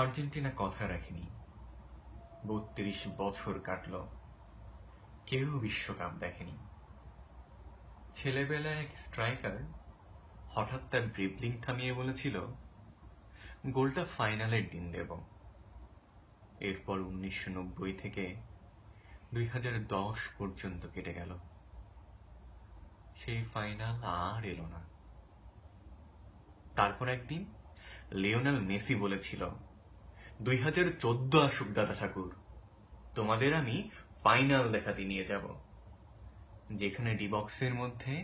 Argentina কথা রাখেনি বত্রিশ বছর কাটল কেউ বিশ্বকাপ দেখেনি ছেলেবেলায় এক স্ট্রাইকার হঠাৎ তার ড্রিবলিং থামিয়ে বলেছিল গোলটা ফাইনালের দিন দেব এরপর উনিশশো নব্বই থেকে দুই দশ পর্যন্ত কেটে গেল সেই ফাইনাল আর এলো না তারপর একদিন লিওনাল মেসি বলেছিল দুই হাজার চোদ্দ আসুক দাদা ঠাকুর তোমাদের আমি ফাইনাল দেখাতে নিয়ে যাব যেখানে ডিবক্সের মধ্যে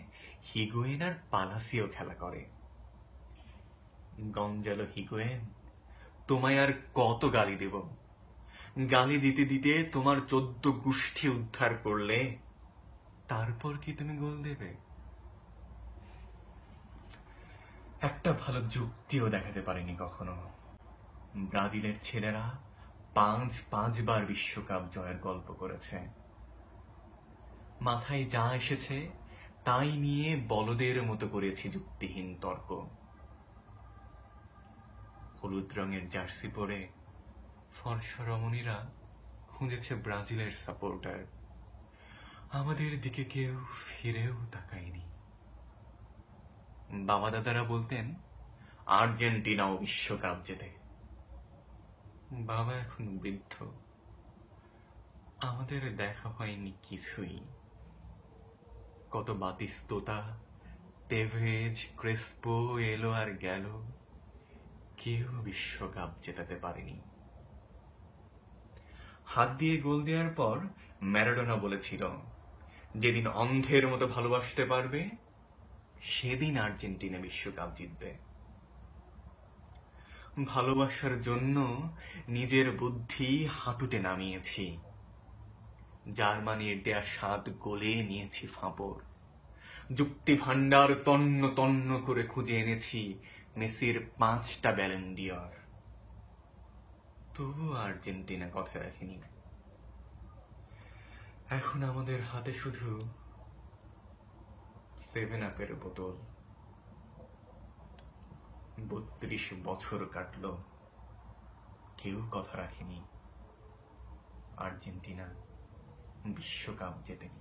হিগুয়েন আর পালাসিও খেলা করে গঞ্জালো হিগুয়েন তোমায় আর কত গালি দেব গালি দিতে দিতে তোমার চোদ্দ গোষ্ঠী উদ্ধার করলে তারপর কি তুমি গোল দেবে একটা ভালো যুক্তিও দেখাতে পারিনি কখনো ব্রাজিলের ছেলেরা পাঁচ পাঁচবার বিশ্বকাপ জয়ের গল্প করেছে মাথায় যা এসেছে তাই নিয়ে বলদের মতো করেছে যুক্তিহীন তর্ক হলুদ রঙের জার্সি পরে ফর্সা রমণীরা খুঁজেছে ব্রাজিলের সাপোর্টার আমাদের দিকে কেউ ফিরেও তাকায়নি বাবা দাদারা বলতেন আর্জেন্টিনাও বিশ্বকাপ জেতে বাবা এখন বৃদ্ধ আমাদের দেখা হয়নি কিছুই কত বাতিস্তোতা তেভেজ ক্রেসপো এলো আর গেল কেউ বিশ্বকাপ জেতাতে পারেনি হাত দিয়ে গোল দেওয়ার পর ম্যারাডোনা বলেছিল যেদিন অন্ধের মতো ভালোবাসতে পারবে সেদিন আর্জেন্টিনা বিশ্বকাপ জিতবে ভালোবাসার জন্য নিজের বুদ্ধি হাঁটুতে নামিয়েছি জার্মানির দেয়া স্বাদ গলে নিয়েছি ফাঁপড় যুক্তি ভাণ্ডার তন্ন তন্ন করে খুঁজে এনেছি মেসির পাঁচটা ব্যালেন্ডিয়র তবু আর্জেন্টিনা কথা রাখিনি এখন আমাদের হাতে শুধু সেভেন আপের বোতল বত্রিশ বছর কাটল কেউ কথা রাখেনি আর্জেন্টিনা বিশ্বকাপ জেতেনি